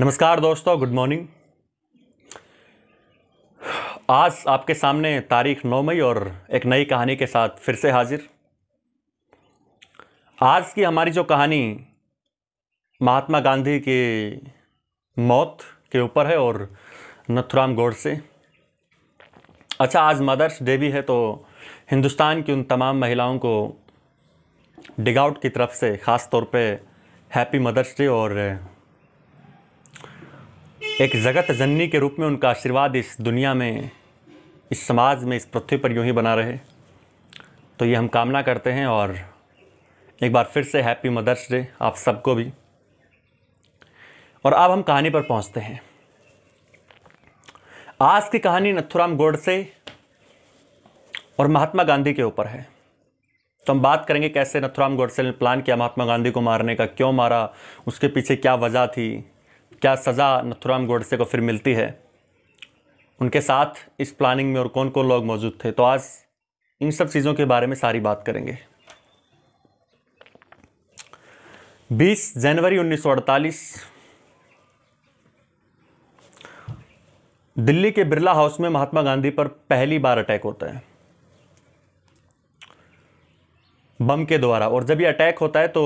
नमस्कार दोस्तों good morning आज आपके सामने तारीख नौ मई और एक नई कहानी के साथ फिर से हाजिर आज की हमारी जो कहानी महात्मा गांधी की मौत के ऊपर है और नथुराम गोडसे अच्छा आज मदर्स डे भी है तो हिंदुस्तान की उन तमाम महिलाओं को डिगाउट की तरफ से ख़ास तौर पे हैप्पी मदर्स डे और एक जगत जननी के रूप में उनका आशीर्वाद इस दुनिया में इस समाज में इस पृथ्वी पर यूँ ही बना रहे तो ये हम कामना करते हैं और एक बार फिर से हैप्पी मदर्स डे आप सबको भी और अब हम कहानी पर पहुंचते हैं आज की कहानी नथुराम गोडसे और महात्मा गांधी के ऊपर है तो हम बात करेंगे कैसे नथुराम गोडसे ने प्लान किया महात्मा गांधी को मारने का क्यों मारा उसके पीछे क्या वजह थी क्या सज़ा नथुराम गोडसे को फिर मिलती है उनके साथ इस प्लानिंग में और कौन कौन लोग मौजूद थे तो आज इन सब चीज़ों के बारे में सारी बात करेंगे 20 जनवरी 1948 दिल्ली के बिरला हाउस में महात्मा गांधी पर पहली बार अटैक होता है बम के द्वारा और जब ये अटैक होता है तो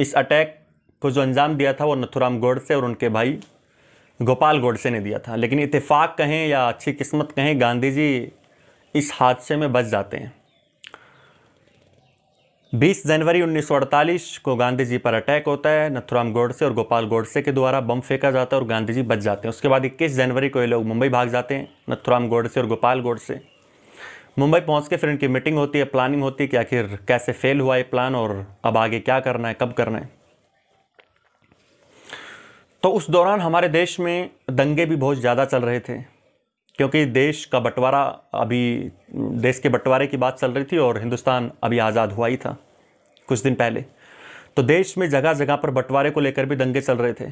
इस अटैक को जो अंजाम दिया था वो नथुराम गोडसे और उनके भाई गोपाल गोडसे ने दिया था लेकिन इतफाक़ कहें या अच्छी किस्मत कहें गांधी जी इस हादसे में बच जाते हैं 20 जनवरी 1948 को गांधी जी पर अटैक होता है नथुराम गोडसे और गोपाल गोडसे के द्वारा बम फेंका जाता है और गांधी जी बच जाते हैं उसके बाद 21 जनवरी को ये लोग मुंबई भाग जाते हैं नथुराम गोडसे और गोपाल गोडसे मुंबई पहुंच के फिर इनकी मीटिंग होती है प्लानिंग होती है कि आखिर कैसे फेल हुआ ये प्लान और अब आगे क्या करना है कब करना है तो उस दौरान हमारे देश में दंगे भी बहुत ज़्यादा चल रहे थे क्योंकि देश का बंटवारा अभी देश के बंटवारे की बात चल रही थी और हिंदुस्तान अभी आज़ाद हुआ ही था कुछ दिन पहले तो देश में जगह जगह पर बंटवारे को लेकर भी दंगे चल रहे थे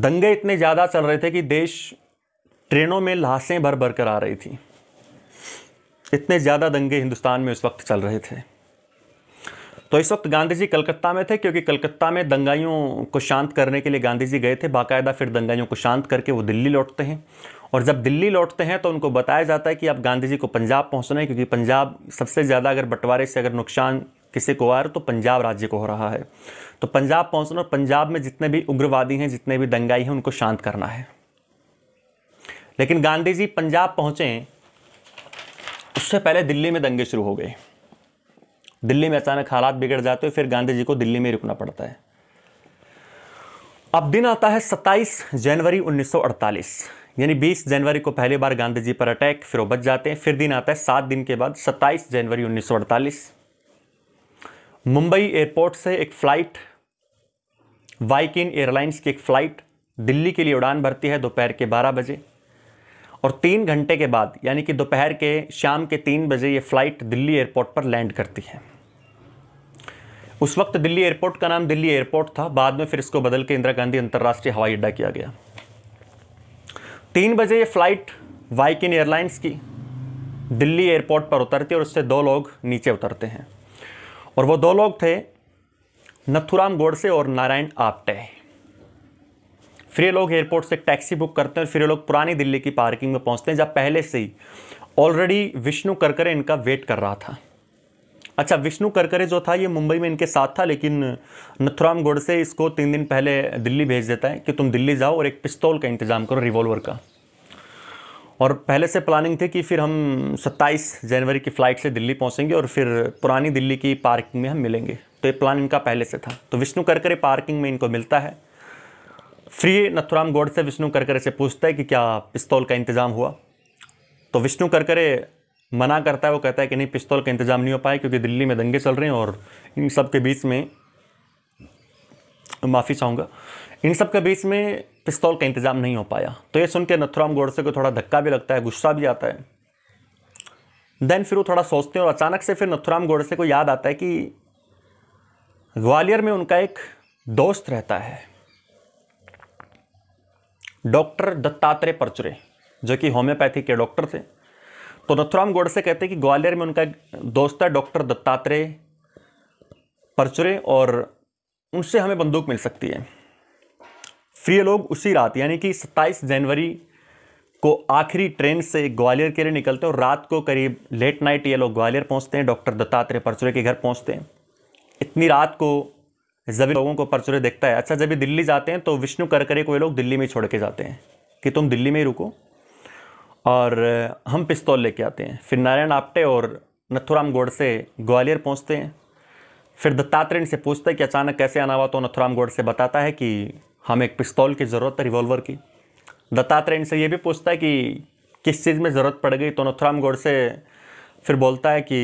दंगे इतने ज़्यादा चल रहे थे कि देश ट्रेनों में लाशें भर भर कर आ रही थी इतने ज़्यादा दंगे हिंदुस्तान में उस वक्त चल रहे थे तो इस वक्त गांधी जी कलकत्ता में थे क्योंकि कलकत्ता में दंगाइयों को शांत करने के लिए गांधी जी गए थे बाकायदा फिर दंगाइयों को शांत करके वो दिल्ली लौटते हैं और जब दिल्ली लौटते हैं तो उनको बताया जाता है कि आप गांधी जी को पंजाब पहुँचना है क्योंकि पंजाब सबसे ज़्यादा अगर बंटवारे से अगर नुकसान किसी को आ रहा तो पंजाब राज्य को हो रहा है तो पंजाब पहुँचना और पंजाब में जितने भी उग्रवादी हैं जितने भी दंगाई हैं उनको शांत करना है लेकिन गांधी जी पंजाब पहुँचे उससे पहले दिल्ली में दंगे शुरू हो गए दिल्ली में अचानक हालात बिगड़ जाते हैं फिर गांधी जी को दिल्ली में रुकना पड़ता है अब दिन आता है 27 जनवरी 1948 यानी 20 जनवरी को पहली बार गांधी जी पर अटैक फिर वो बच जाते हैं फिर दिन आता है सात दिन के बाद 27 जनवरी 1948 मुंबई एयरपोर्ट से एक फ्लाइट वाइकिन एयरलाइंस की एक फ्लाइट दिल्ली के लिए उड़ान भरती है दोपहर के 12 बजे और तीन घंटे के बाद यानी कि दोपहर के शाम के तीन बजे ये फ़्लाइट दिल्ली एयरपोर्ट पर लैंड करती है उस वक्त दिल्ली एयरपोर्ट का नाम दिल्ली एयरपोर्ट था बाद में फिर इसको बदल के इंदिरा गांधी अंतर्राष्ट्रीय हवाई अड्डा किया गया तीन बजे ये फ़्लाइट वाइकिन एयरलाइंस की दिल्ली एयरपोर्ट पर उतरती है और उससे दो लोग नीचे उतरते हैं और वो दो लोग थे नथुराम गोडसे और नारायण आपटे फिर ये लोग एयरपोर्ट से टैक्सी बुक करते हैं और फिर ये लोग पुरानी दिल्ली की पार्किंग में पहुँचते हैं जहाँ पहले से ही ऑलरेडी विष्णु करकरे इनका वेट कर रहा था अच्छा विष्णु करकरे जो था ये मुंबई में इनके साथ था लेकिन नथुराम से इसको तीन दिन पहले दिल्ली भेज देता है कि तुम दिल्ली जाओ और एक पिस्तौल का इंतज़ाम करो रिवॉल्वर का और पहले से प्लानिंग थी कि फिर हम 27 जनवरी की फ़्लाइट से दिल्ली पहुंचेंगे और फिर पुरानी दिल्ली की पार्किंग में हम मिलेंगे तो ये प्लान इनका पहले से था तो विष्णु करकरे पार्किंग में इनको मिलता है फ्री नथुराम गौड से विष्णु करकरे से पूछता है कि क्या पिस्तौल का इंतज़ाम हुआ तो विष्णु करकरे मना करता है वो कहता है कि नहीं पिस्तौल का इंतज़ाम नहीं हो पाया क्योंकि दिल्ली में दंगे चल रहे हैं और इन सब के बीच में माफ़ी चाहूँगा इन सब के बीच में पिस्तौल का इंतज़ाम नहीं हो पाया तो ये सुन के नथुराम गोडसे को थोड़ा धक्का भी लगता है गुस्सा भी आता है देन फिर वो थोड़ा सोचते हैं और अचानक से फिर नथुराम गोडसे को याद आता है कि ग्वालियर में उनका एक दोस्त रहता है डॉक्टर दत्तात्रेय परचुरे जो कि होम्योपैथी के डॉक्टर थे तो नथुराम गोडसे कहते हैं कि ग्वालियर में उनका दोस्त है डॉक्टर दत्तात्रेय परचुरे और उनसे हमें बंदूक मिल सकती है फिर ये लोग उसी रात यानी कि 27 जनवरी को आखिरी ट्रेन से ग्वालियर के लिए निकलते हैं और रात को करीब लेट नाइट ये लोग ग्वालियर पहुंचते हैं डॉक्टर दत्तात्रेय परचुरे के घर पहुंचते हैं इतनी रात को जब लोगों को परचुरे देखता है अच्छा जब ये दिल्ली जाते हैं तो विष्णु करकरे को ये लोग दिल्ली में छोड़ के जाते हैं कि तुम दिल्ली में ही रुको और हम पिस्तौल लेके आते हैं फिर नारायण आपटे और नथुराम गोड से ग्वालियर पहुँचते हैं फिर दत्तात्रेय से पूछते हैं कि अचानक कैसे आना हुआ तो नथुराम गोड से बताता है कि हमें एक पिस्तौल की ज़रूरत है रिवॉल्वर की दत्तात्रेय से ये भी पूछता है कि किस चीज़ में ज़रूरत पड़ गई तो नथुराम गोड से फिर बोलता है कि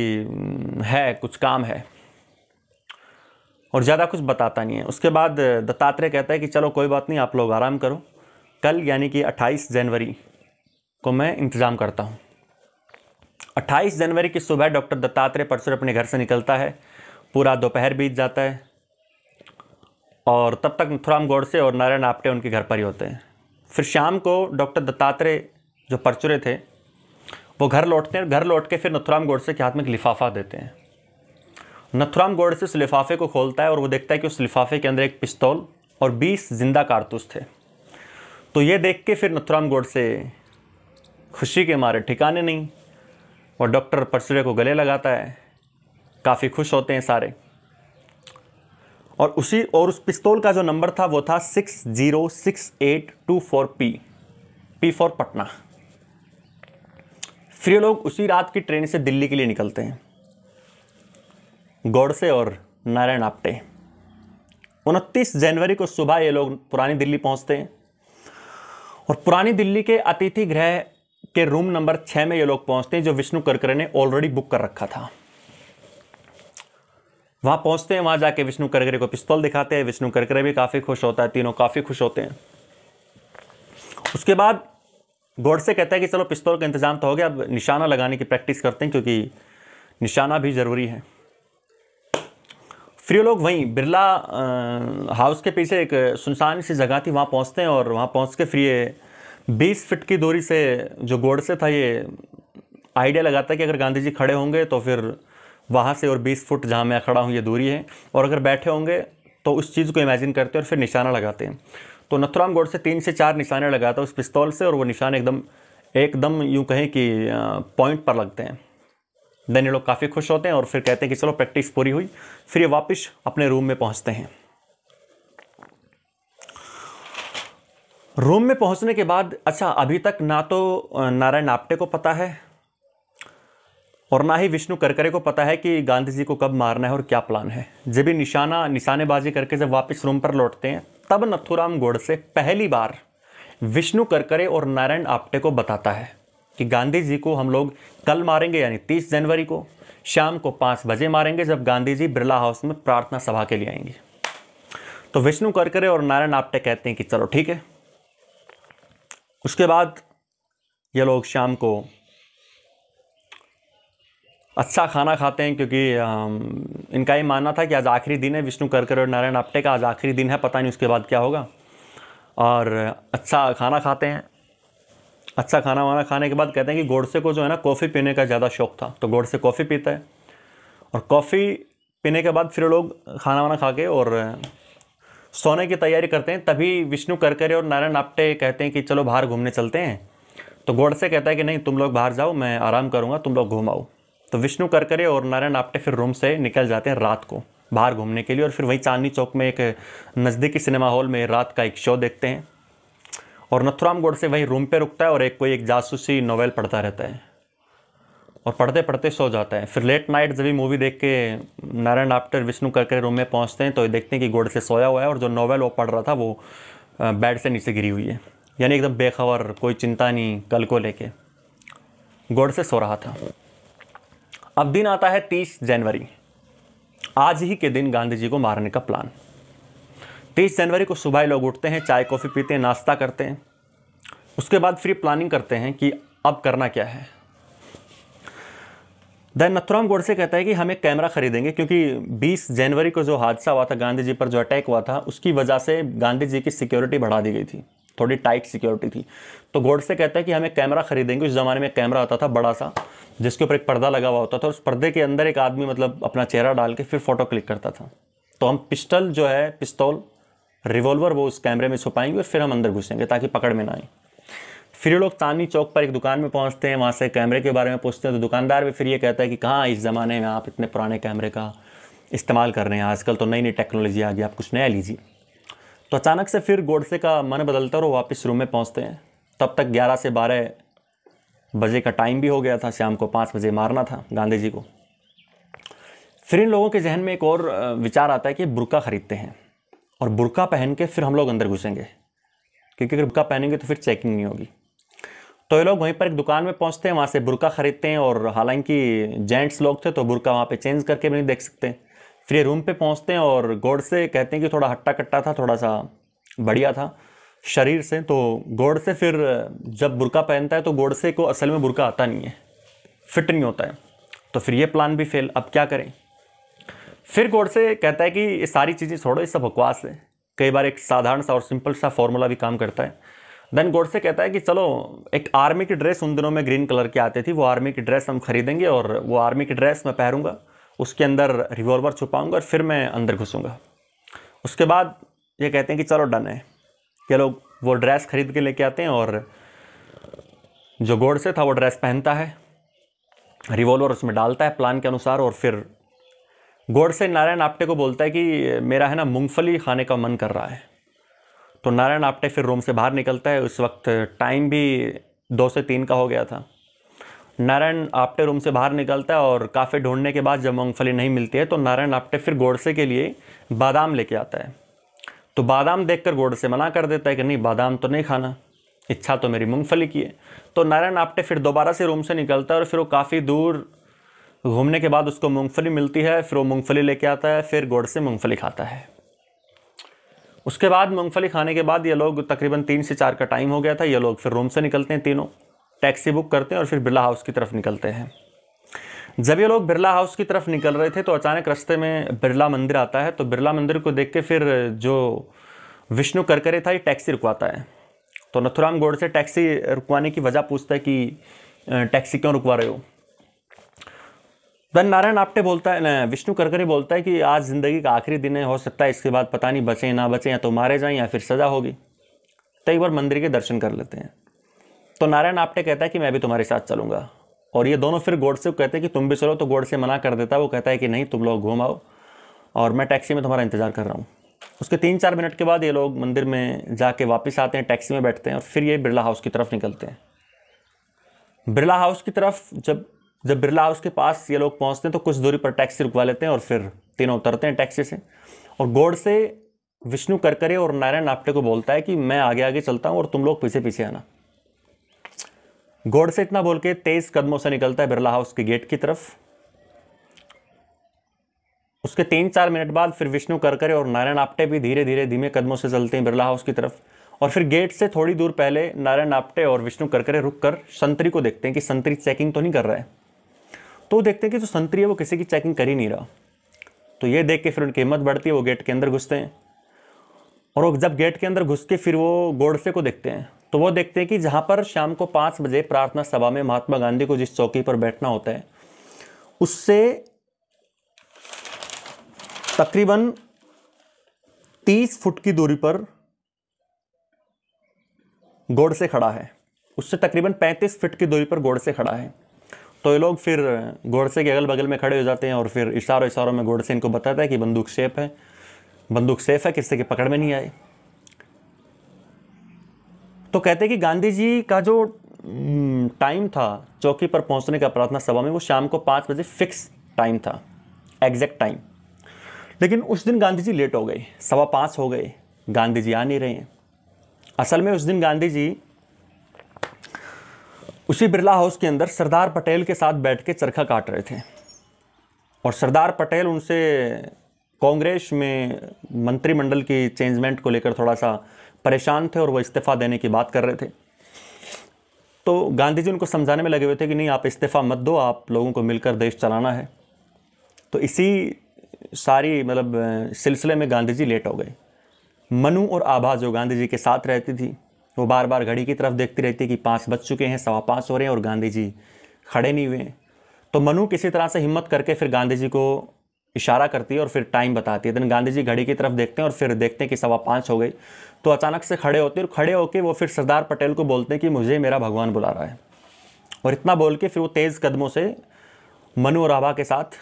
है कुछ काम है और ज़्यादा कुछ बताता नहीं है उसके बाद दत्तात्रेय कहता है कि चलो कोई बात नहीं आप लोग आराम करो कल यानी कि 28 जनवरी को मैं इंतज़ाम करता हूँ 28 जनवरी की सुबह डॉक्टर दत्तात्रेय परसों अपने घर से निकलता है पूरा दोपहर बीत जाता है और तब तक थुराम गोडसे और नारायण आपटे उनके घर पर ही होते हैं फिर शाम को डॉक्टर दत्तात्रेय जो परचुरे थे वो घर लौटते हैं घर लौट के फिर नथुराम गोडसे के हाथ में एक लिफाफा देते हैं नथुराम गोडसे उस लिफाफे को खोलता है और वो देखता है कि उस लिफाफे के अंदर एक पिस्तौल और बीस जिंदा कारतूस थे तो ये देख के फिर नथुराम गोडसे खुशी के मारे ठिकाने नहीं और डॉक्टर परसुरे को गले लगाता है काफ़ी खुश होते हैं सारे और उसी और उस पिस्तौल का जो नंबर था वो था six zero six eight two four P P four Patna फिर लोग उसी रात की ट्रेन से दिल्ली के लिए निकलते हैं गौडसे और नारायण आप्टे उनतीस जनवरी को सुबह ये लोग पुरानी दिल्ली पहुंचते हैं और पुरानी दिल्ली के अतिथि गृह के रूम नंबर छः में ये लोग पहुंचते हैं जो विष्णु करकरे ने ऑलरेडी बुक कर रखा था वहाँ पहुँचते हैं वहाँ जाके विष्णु करकरे को पिस्तौल दिखाते हैं विष्णु करकरे भी काफ़ी खुश होता है तीनों काफ़ी खुश होते हैं उसके बाद गौडसे कहता है कि चलो पिस्तौल का इंतज़ाम तो हो गया अब निशाना लगाने की प्रैक्टिस करते हैं क्योंकि निशाना भी ज़रूरी है फिर लोग वहीं बिरला हाउस के पीछे एक सुनसान सी जगह थी वहाँ पहुँचते हैं और वहाँ पहुँच के फिर ये बीस फिट की दूरी से जो गोड़ से था ये आइडिया लगाता है कि अगर गांधी जी खड़े होंगे तो फिर वहाँ से और बीस फुट जहाँ मैं खड़ा हूँ ये दूरी है और अगर बैठे होंगे तो उस चीज़ को इमेजिन करते हैं और फिर निशाना लगाते हैं तो नथुराम गोड से तीन से चार निशाने लगाता है उस पिस्तौल से और वो निशान एकदम एकदम यूँ कहें कि पॉइंट पर लगते हैं देन ये लोग काफ़ी खुश होते हैं और फिर कहते हैं कि चलो प्रैक्टिस पूरी हुई फिर ये वापस अपने रूम में पहुंचते हैं रूम में पहुंचने के बाद अच्छा अभी तक ना तो नारायण आपटे को पता है और ना ही विष्णु करकरे को पता है कि गांधी जी को कब मारना है और क्या प्लान है जब भी निशाना निशानेबाजी करके जब वापस रूम पर लौटते हैं तब नथुराम गोड़ से पहली बार विष्णु करकरे और नारायण आपटे को बताता है कि गांधी जी को हम लोग कल मारेंगे यानी तीस जनवरी को शाम को पाँच बजे मारेंगे जब गांधी जी बिरला हाउस में प्रार्थना सभा के लिए आएंगे तो विष्णु करकरे और नारायण आपटे कहते हैं कि चलो ठीक है उसके बाद ये लोग शाम को अच्छा खाना खाते हैं क्योंकि इनका ये मानना था कि आज आखिरी दिन है विष्णु करकरे और नारायण आपटे का आज आखिरी दिन है पता नहीं उसके बाद क्या होगा और अच्छा खाना खाते हैं अच्छा खाना वाना खाने के बाद कहते हैं कि गोडसे को जो है ना कॉफ़ी पीने का ज़्यादा शौक था तो गोडसे कॉफ़ी पीता है और कॉफ़ी पीने के बाद फिर लोग खाना वाना खा के और सोने की तैयारी करते हैं तभी विष्णु करकरे और नारायण आप्टे कहते हैं कि चलो बाहर घूमने चलते हैं तो गोडसे कहता है कि नहीं तुम लोग बाहर जाओ मैं आराम करूँगा तुम लोग घूमाओ तो विष्णु करकरे और नारायण आप्टे फिर रूम से निकल जाते हैं रात को बाहर घूमने के लिए और फिर वहीं चांदनी चौक में एक नज़दीकी सिनेमा हॉल में रात का एक शो देखते हैं और नथुराम गोडसे वहीं रूम पे रुकता है और एक कोई एक जासूसी नोवेल पढ़ता रहता है और पढ़ते पढ़ते सो जाता है फिर लेट नाइट जब भी मूवी देख के नारायण आफ्टर विष्णु करके रूम में पहुँचते हैं तो ये देखते हैं कि गोडसे सोया हुआ है और जो नॉवल वो पढ़ रहा था वो बेड से नीचे गिरी हुई है यानी एकदम बेखबर कोई चिंता नहीं कल को लेके गोडसे सो रहा था अब दिन आता है तीस जनवरी आज ही के दिन गांधी जी को मारने का प्लान तेईस जनवरी को सुबह लोग उठते हैं चाय कॉफ़ी पीते हैं नाश्ता करते हैं उसके बाद फिर प्लानिंग करते हैं कि अब करना क्या है दैन नथुराम गोडसे कहता है कि हम एक कैमरा खरीदेंगे क्योंकि 20 जनवरी को जो हादसा हुआ था गांधी जी पर जो अटैक हुआ था उसकी वजह से गांधी जी की सिक्योरिटी बढ़ा दी गई थी थोड़ी टाइट सिक्योरिटी थी तो गोडसे कहता है कि हम एक कैमरा खरीदेंगे उस ज़माने में कैमरा आता था बड़ा सा जिसके ऊपर एक पर्दा लगा हुआ होता था उस पर्दे के अंदर एक आदमी मतलब अपना चेहरा डाल के फिर फ़ोटो क्लिक करता था तो हम पिस्टल जो है पिस्तौल रिवॉल्वर वो उस कैमरे में छुपाएंगे और फिर हम अंदर घुसेंगे ताकि पकड़ में ना आए फिर ये लोग तानी चौक पर एक दुकान में पहुंचते हैं वहाँ से कैमरे के बारे में पूछते हैं तो दुकानदार भी फिर ये कहता है कि कहाँ इस ज़माने में आप इतने पुराने कैमरे का इस्तेमाल कर रहे हैं आजकल तो नई नई टेक्नोलॉजी आ गई आप कुछ नया लीजिए तो अचानक से फिर गोडसे का मन बदलता और वो वापस रूम में पहुँचते हैं तब तक ग्यारह से बारह बजे का टाइम भी हो गया था शाम को पाँच बजे मारना था गांधी जी को फिर इन लोगों के जहन में एक और विचार आता है कि बुरका ख़रीदते हैं और बुरका पहन के फिर हम लोग अंदर घुसेंगे क्योंकि अगर बुरका पहनेंगे तो फिर चेकिंग नहीं होगी तो ये लोग वहीं पर एक दुकान में पहुंचते हैं वहाँ से बुरका ख़रीदते हैं और हालांकि जेंट्स लोग थे तो बुरका वहाँ पे चेंज करके भी नहीं देख सकते फिर ये रूम पे पहुँचते हैं और गोड से कहते हैं कि थोड़ा हट्टा कट्टा था थोड़ा सा बढ़िया था शरीर से तो गोड से फिर जब बुरका पहनता है तो गोड से को असल में बुरका आता नहीं है फिट नहीं होता है तो फिर ये प्लान भी फेल अब क्या करें फिर गोडसे कहता है कि ये सारी चीज़ें छोड़ो ये सब बकवास है कई बार एक साधारण सा और सिंपल सा फॉर्मूला भी काम करता है देन गोडसे कहता है कि चलो एक आर्मी की ड्रेस उन दिनों में ग्रीन कलर की आती थी वो आर्मी की ड्रेस हम खरीदेंगे और वो आर्मी की ड्रेस मैं पहनूंगा उसके अंदर रिवॉल्वर छुपाऊंगा और फिर मैं अंदर घुसूंगा उसके बाद ये कहते हैं कि चलो डन है ये लोग वो ड्रेस खरीद के लेके आते हैं और जो गोडसे था वो ड्रेस पहनता है रिवॉल्वर उसमें डालता है प्लान के अनुसार और फिर गोडसे से नारायण आपटे को बोलता है कि मेरा है ना मूंगफली खाने का मन कर रहा है तो नारायण आप्टे फिर रूम से बाहर निकलता है उस वक्त टाइम भी दो से तीन का हो गया था नारायण आपटे रूम से बाहर निकलता है और काफ़ी ढूंढने के बाद जब मूँगफली नहीं मिलती है तो नारायण आपटे फिर गोडसे के लिए बादाम लेके आता है तो बादाम देखकर गोडसे मना कर देता है कि नहीं बादाम तो नहीं खाना इच्छा तो मेरी मूँगफली की है तो नारायण आपटे फिर दोबारा से रूम से निकलता है और फिर वो काफ़ी दूर घूमने के बाद उसको मूंगफली मिलती है फिर वो मूंगफली लेके आता है फिर गोड़ से मूंगफली खाता है उसके बाद मूंगफली खाने के बाद ये लोग तकरीबन तीन से चार का टाइम हो गया था ये लोग फिर रूम से निकलते हैं तीनों टैक्सी बुक करते हैं और फिर बिरला हाउस की तरफ निकलते हैं जब ये लोग बिरला हाउस की तरफ निकल रहे थे तो अचानक रास्ते में बिरला मंदिर आता है तो बिरला मंदिर को देख के फिर जो विष्णु करकरे था ये टैक्सी रुकवाता है तो नथुराम गोड से टैक्सी रुकवाने की वजह पूछता है कि टैक्सी क्यों रुकवा रहे हो धन नारायण आपटे बोलता है विष्णु करकरे बोलता है कि आज ज़िंदगी का आखिरी दिन है हो सकता है इसके बाद पता नहीं बचें ना बचें या तो मारे जाएं या फिर सज़ा होगी तो एक बार मंदिर के दर्शन कर लेते हैं तो नारायण आपटे कहता है कि मैं भी तुम्हारे साथ चलूंगा और ये दोनों फिर गोड से कहते हैं कि तुम भी चलो तो से मना कर देता है वो कहता है कि नहीं तुम लोग घूम आओ और मैं टैक्सी में तुम्हारा इंतज़ार कर रहा हूँ उसके तीन चार मिनट के बाद ये लोग मंदिर में जाके वापस आते हैं टैक्सी में बैठते हैं और फिर ये बिरला हाउस की तरफ निकलते हैं बिरला हाउस की तरफ जब जब बिरला हाउस के पास ये लोग पहुंचते हैं तो कुछ दूरी पर टैक्सी रुकवा लेते हैं और फिर तीनों उतरते हैं टैक्सी से और गोड़ से विष्णु करकरे और नारायण आप्टे को बोलता है कि मैं आगे आगे चलता हूँ और तुम लोग पीछे पीछे आना गोड़ से इतना बोल के तेज कदमों से निकलता है बिरला हाउस के गेट की तरफ उसके तीन चार मिनट बाद फिर विष्णु करकरे और नारायण आपटे भी धीरे धीरे धीमे कदमों से चलते हैं बिरला हाउस की तरफ और फिर गेट से थोड़ी दूर पहले नारायण आपटे और विष्णु करकरे रुक कर संतरी को देखते हैं कि संतरी चेकिंग तो नहीं कर रहा है तो देखते हैं कि जो संतरी है वो किसी की चेकिंग कर ही नहीं रहा तो ये देख के फिर उनकी हिम्मत बढ़ती है वो गेट के अंदर घुसते हैं और वो जब गेट के अंदर घुस के फिर वो गोडसे को देखते हैं तो वो देखते हैं कि जहाँ पर शाम को पाँच बजे प्रार्थना सभा में महात्मा गांधी को जिस चौकी पर बैठना होता है उससे तकरीबन तीस फुट की दूरी पर गोड़ से खड़ा है उससे तकरीबन पैंतीस फुट की दूरी पर गोड़ से खड़ा है तो ये लोग फिर घोड़से के अगल बगल में खड़े हो जाते हैं और फिर इशारों इशारों में घोड़से इनको बताता है कि बंदूक सेफ है बंदूक सेफ है किससे के पकड़ में नहीं आए तो कहते हैं कि गांधी जी का जो टाइम हम्म, था चौकी पर पहुंचने का प्रार्थना सभा में वो शाम को पाँच बजे फिक्स टाइम था एग्जैक्ट टाइम लेकिन उस दिन गांधी जी लेट हो गए सवा पाँच हो गए गांधी जी आ नहीं रहे हैं असल में उस दिन गांधी जी उसी बिरला हाउस के अंदर सरदार पटेल के साथ बैठ के चरखा काट रहे थे और सरदार पटेल उनसे कांग्रेस में मंत्रिमंडल की चेंजमेंट को लेकर थोड़ा सा परेशान थे और वो इस्तीफ़ा देने की बात कर रहे थे तो गांधी जी उनको समझाने में लगे हुए थे कि नहीं आप इस्तीफ़ा मत दो आप लोगों को मिलकर देश चलाना है तो इसी सारी मतलब सिलसिले में गांधी जी लेट हो गए मनु और आभा जो गांधी जी के साथ रहती थी वो बार बार घड़ी की तरफ देखती रहती है कि पाँच बज चुके हैं सवा पाँच हो रहे हैं और गांधी जी खड़े नहीं हुए तो मनु किसी तरह से हिम्मत करके फिर गांधी जी को इशारा करती है और फिर टाइम बताती है देन गांधी जी घड़ी की तरफ देखते हैं और फिर देखते हैं कि सवा पाँच हो गई तो अचानक से खड़े होते हैं और खड़े होकर वो फिर सरदार पटेल को बोलते हैं कि मुझे मेरा भगवान बुला रहा है और इतना बोल के फिर वो तेज़ कदमों से मनु और आभा के साथ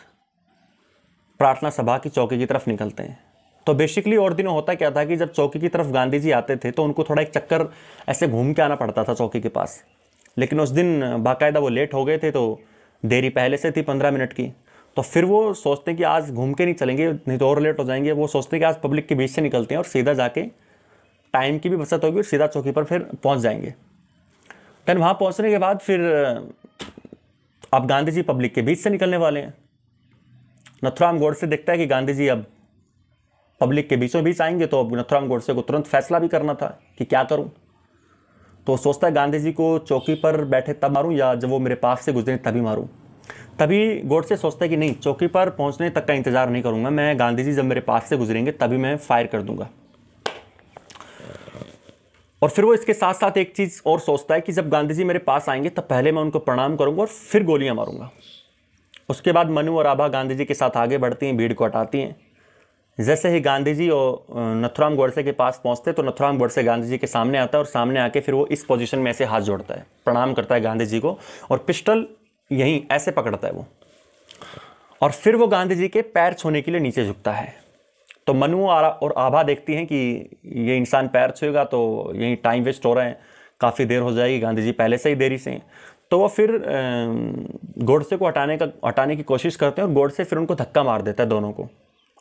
प्रार्थना सभा की चौकी की तरफ निकलते हैं तो बेसिकली और दिनों होता क्या था कि जब चौकी की तरफ गांधी जी आते थे तो उनको थोड़ा एक चक्कर ऐसे घूम के आना पड़ता था चौकी के पास लेकिन उस दिन बाकायदा वो लेट हो गए थे तो देरी पहले से थी पंद्रह मिनट की तो फिर वो सोचते हैं कि आज घूम के नहीं चलेंगे नहीं तो और लेट हो जाएंगे वो सोचते हैं कि आज पब्लिक के बीच से निकलते हैं और सीधा जाके टाइम की भी बचत होगी और सीधा चौकी पर फिर पहुंच जाएंगे देन वहाँ पहुँचने के बाद फिर अब गांधी जी पब्लिक के बीच से निकलने वाले हैं नथुराम गोड से देखता है कि गांधी जी अब पब्लिक के बीचों बीच आएंगे तो अब नथुराम गोडसे को तुरंत फैसला भी करना था कि क्या करूं तो सोचता है गांधी जी को चौकी पर बैठे तब मारूं या जब वो मेरे पास से गुजरे तभी मारूं तभी गोडसे सोचता है कि नहीं चौकी पर पहुंचने तक का इंतज़ार नहीं करूंगा मैं गांधी जी जब मेरे पास से गुजरेंगे तभी मैं फायर कर दूंगा और फिर वो इसके साथ साथ एक चीज़ और सोचता है कि जब गांधी जी मेरे पास आएंगे तब पहले मैं उनको प्रणाम करूंगा और फिर गोलियां मारूंगा उसके बाद मनु और आभा गांधी जी के साथ आगे बढ़ती हैं भीड़ को हटाती हैं जैसे ही गांधी जी और नथुराम गोडसे के पास पहुंचते तो नथुराम गोडसे गांधी जी के सामने आता है और सामने आके फिर वो इस पोजीशन में ऐसे हाथ जोड़ता है प्रणाम करता है गांधी जी को और पिस्टल यहीं ऐसे पकड़ता है वो और फिर वो गांधी जी के पैर छूने के लिए नीचे झुकता है तो मनु और आभा देखती हैं कि ये इंसान पैर छुएगा तो यहीं टाइम वेस्ट हो रहा है काफ़ी देर हो जाएगी गांधी जी पहले से ही देरी से तो वो फिर गोडसे को हटाने का हटाने की कोशिश करते हैं और गोडसे फिर उनको धक्का मार देता है दोनों को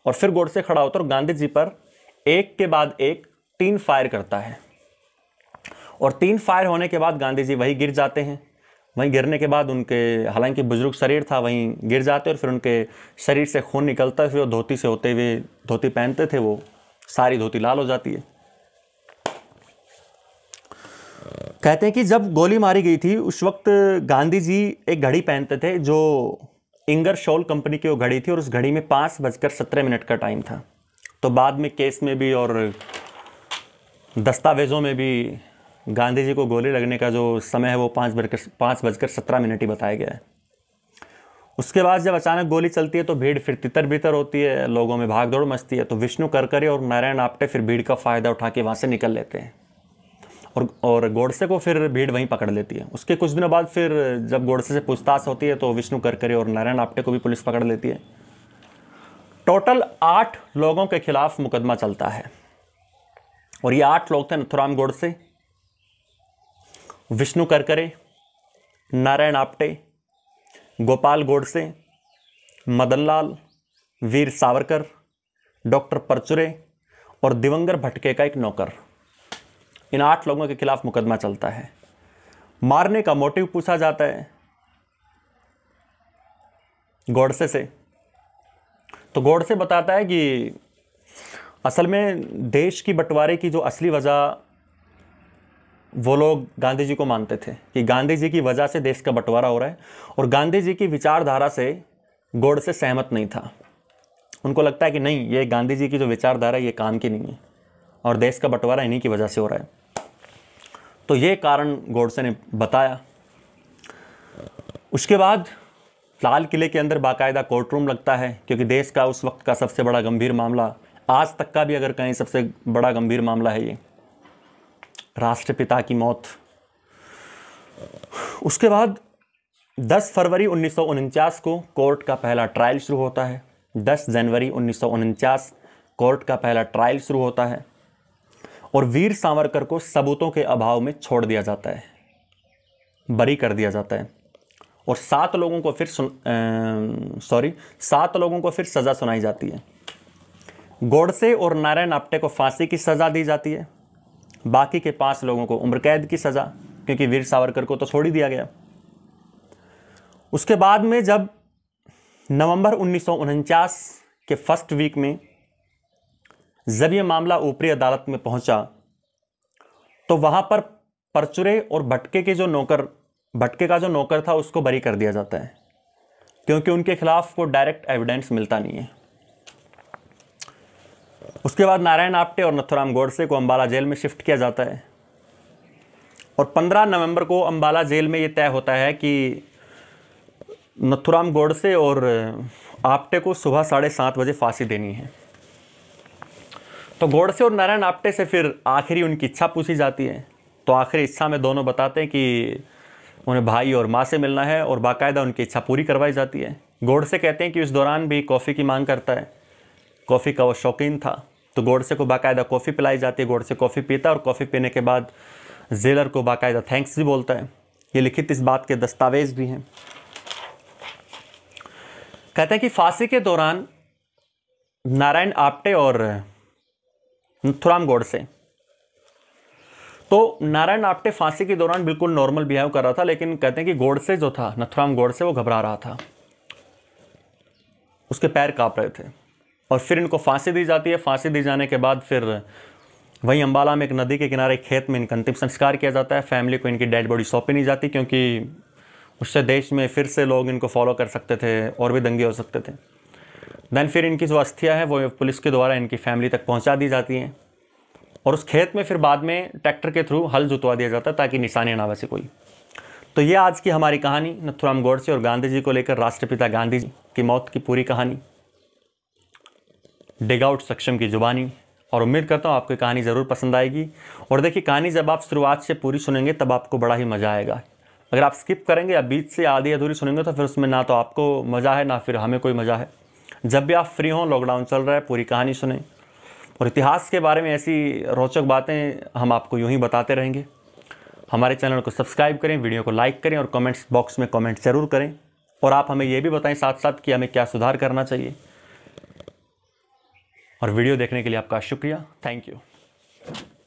और फिर गोडसे खड़ा होता है और गांधी जी पर एक के बाद एक तीन फायर करता है और तीन फायर होने के बाद गांधी जी वहीं गिर जाते हैं वहीं गिरने के बाद उनके हालांकि बुजुर्ग शरीर था वहीं गिर जाते और फिर उनके शरीर से खून निकलता है फिर वो धोती से होते हुए धोती पहनते थे वो सारी धोती लाल हो जाती है कहते हैं कि जब गोली मारी गई थी उस वक्त गांधी जी एक घड़ी पहनते थे जो इंगर शॉल कंपनी की वो घड़ी थी और उस घड़ी में पाँच बजकर सत्रह मिनट का टाइम था तो बाद में केस में भी और दस्तावेज़ों में भी गांधी जी को गोली लगने का जो समय है वो पाँच बजकर पाँच बजकर सत्रह मिनट ही बताया गया है उसके बाद जब अचानक गोली चलती है तो भीड़ फिर तितर बितर होती है लोगों में भाग दौड़ मचती है तो विष्णु करकरे और नारायण आपटे फिर भीड़ का फ़ायदा उठा के वहाँ से निकल लेते हैं और और गोडसे को फिर भीड़ वहीं पकड़ लेती है उसके कुछ दिनों बाद फिर जब गोडसे से पूछताछ होती है तो विष्णु करकरे और नारायण आप्टे को भी पुलिस पकड़ लेती है टोटल आठ लोगों के खिलाफ मुकदमा चलता है और ये आठ लोग थे नथुराम गोडसे विष्णु करकरे नारायण आप्टे गोपाल गोडसे मदनलाल वीर सावरकर डॉक्टर परचुरे और दिवंगर भटके का एक नौकर इन आठ लोगों के खिलाफ मुकदमा चलता है मारने का मोटिव पूछा जाता है गौडसे से तो गौडसे बताता है कि असल में देश की बंटवारे की जो असली वजह वो लोग गांधी जी को मानते थे कि गांधी जी की वजह से देश का बंटवारा हो रहा है और गांधी जी की विचारधारा से गौडसे सहमत नहीं था उनको लगता है कि नहीं ये गांधी जी की जो विचारधारा है ये काम की नहीं है और देश का बंटवारा इन्हीं की वजह से हो रहा है तो ये कारण गोडसे ने बताया उसके बाद लाल किले के अंदर बाकायदा कोर्ट रूम लगता है क्योंकि देश का उस वक्त का सबसे बड़ा गंभीर मामला आज तक का भी अगर कहीं सबसे बड़ा गंभीर मामला है ये राष्ट्रपिता की मौत उसके बाद 10 फरवरी उन्नीस को कोर्ट का पहला ट्रायल शुरू होता है 10 जनवरी उन्नीस कोर्ट का पहला ट्रायल शुरू होता है और वीर सावरकर को सबूतों के अभाव में छोड़ दिया जाता है बरी कर दिया जाता है और सात लोगों को फिर सॉरी सात लोगों को फिर सज़ा सुनाई जाती है गोडसे और नारायण आप्टे को फांसी की सज़ा दी जाती है बाकी के पांच लोगों को उम्र कैद की सज़ा क्योंकि वीर सावरकर को तो छोड़ ही दिया गया उसके बाद में जब नवंबर उन्नीस के फर्स्ट वीक में जब यह मामला ऊपरी अदालत में पहुंचा तो वहां पर परचुरे और भटके के जो नौकर भटके का जो नौकर था उसको बरी कर दिया जाता है क्योंकि उनके खिलाफ को डायरेक्ट एविडेंस मिलता नहीं है उसके बाद नारायण आप्टे और नथुराम गोडसे को अंबाला जेल में शिफ्ट किया जाता है और 15 नवंबर को अंबाला जेल में ये तय होता है कि नथुराम गोडसे और आप्टे को सुबह साढ़े सात बजे फांसी देनी है तो से और नारायण आपटे से फिर आखिरी उनकी इच्छा पूछी जाती है तो आखिरी इच्छा में दोनों बताते हैं कि उन्हें भाई और माँ से मिलना है और बाकायदा उनकी इच्छा पूरी करवाई जाती है से कहते हैं कि उस दौरान भी कॉफ़ी की मांग करता है कॉफ़ी का वो शौकीन था तो गोडसे को बाकायदा कॉफ़ी पिलाई जाती है गोडसे कॉफ़ी पीता है और कॉफ़ी पीने के बाद जेलर को बाकायदा थैंक्स भी बोलता है ये लिखित इस बात के दस्तावेज भी हैं कहते हैं कि फांसी के दौरान नारायण आपटे और थुराम से तो नारायण आपटे फांसी के दौरान बिल्कुल नॉर्मल बिहेव कर रहा था लेकिन कहते हैं कि से जो था नथुराम से वो घबरा रहा था उसके पैर काँप रहे थे और फिर इनको फांसी दी जाती है फांसी दी जाने के बाद फिर वहीं अंबाला में एक नदी के किनारे खेत में इनका अंतिम संस्कार किया जाता है फैमिली को इनकी डेड बॉडी सौंपी नहीं जाती क्योंकि उससे देश में फिर से लोग इनको फॉलो कर सकते थे और भी दंगे हो सकते थे दैन फिर इनकी जो अस्थियाँ हैं वो पुलिस के द्वारा इनकी फैमिली तक पहुँचा दी जाती हैं और उस खेत में फिर बाद में ट्रैक्टर के थ्रू हल जुतवा दिया जाता है ताकि निशाने ना बसे कोई तो ये आज की हमारी कहानी नथुराम गोडसे और गांधी जी को लेकर राष्ट्रपिता गांधी जी की मौत की पूरी कहानी डिग आउट सक्षम की जुबानी और उम्मीद करता हूँ आपको कहानी ज़रूर पसंद आएगी और देखिए कहानी जब आप शुरुआत से पूरी सुनेंगे तब आपको बड़ा ही मज़ा आएगा अगर आप स्किप करेंगे या बीच से आधी अधूरी सुनेंगे तो फिर उसमें ना तो आपको मज़ा है ना फिर हमें कोई मज़ा है जब भी आप फ्री हों लॉकडाउन चल रहा है पूरी कहानी सुने और इतिहास के बारे में ऐसी रोचक बातें हम आपको यूँ ही बताते रहेंगे हमारे चैनल को सब्सक्राइब करें वीडियो को लाइक करें और कमेंट्स बॉक्स में कमेंट ज़रूर करें और आप हमें यह भी बताएं साथ साथ कि हमें क्या सुधार करना चाहिए और वीडियो देखने के लिए आपका शुक्रिया थैंक यू